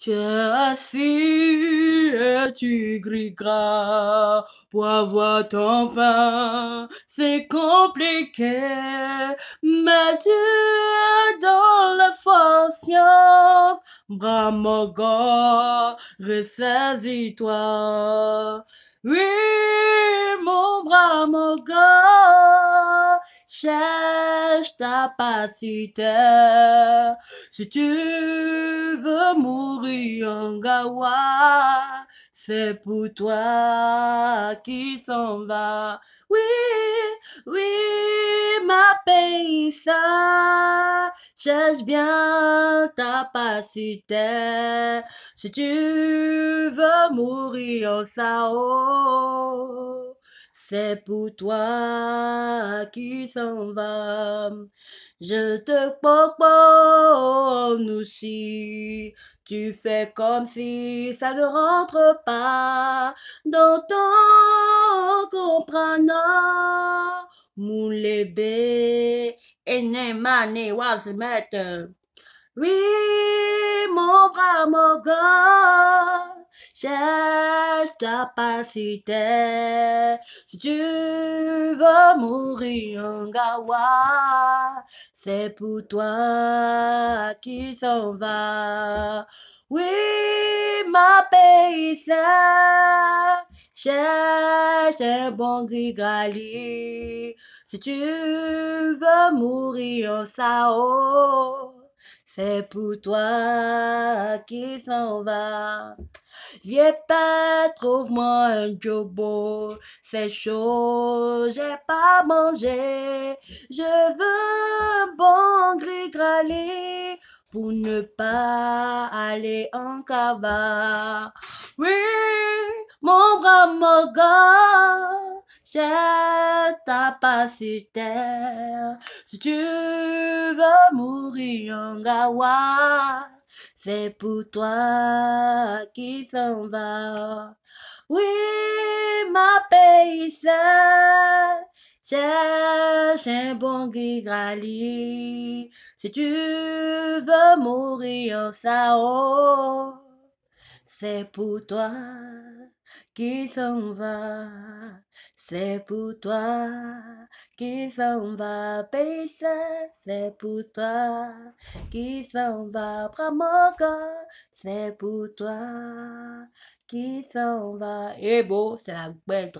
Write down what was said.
Tu es assis et tu grigras pour avoir ton pain. C'est compliqué, mais tu es dans la science Bravo, ressaisis-toi. Oui, mon bravo, cher ta capacité. Si tu veux mourir en Gawa, c'est pour toi qui s'en va. Oui, oui, ma paysa, cherche bien ta capacité. Si tu veux mourir en Sao, c'est pour toi qui s'en va. Je te propose aussi. Tu fais comme si ça ne rentre pas dans ton comprenant. Moulébe et Nemane Wazmet. Oui, mon bras, mon gars, capacité. Si tu veux mourir en Gawa, c'est pour toi qui s'en va. Oui, ma paysanne, cherche un bon grigali. Si tu veux mourir en Sao, c'est pour toi qui s'en va. Viens pas, trouve-moi un job. C'est chaud, j'ai pas mangé. Je veux un bon gris gralé pour ne pas aller en cava. Oui, mon grand pas sur terre. Si tu veux mourir en Gawa, c'est pour toi qui s'en va. Oui, ma paysanne, cherche un bon guigrali Si tu veux mourir en Sao, c'est pour toi qui s'en va. C'est pour toi qui s'en va baisser, c'est pour toi qui s'en va corps, c'est pour toi qui s'en va. Et beau, c'est la belle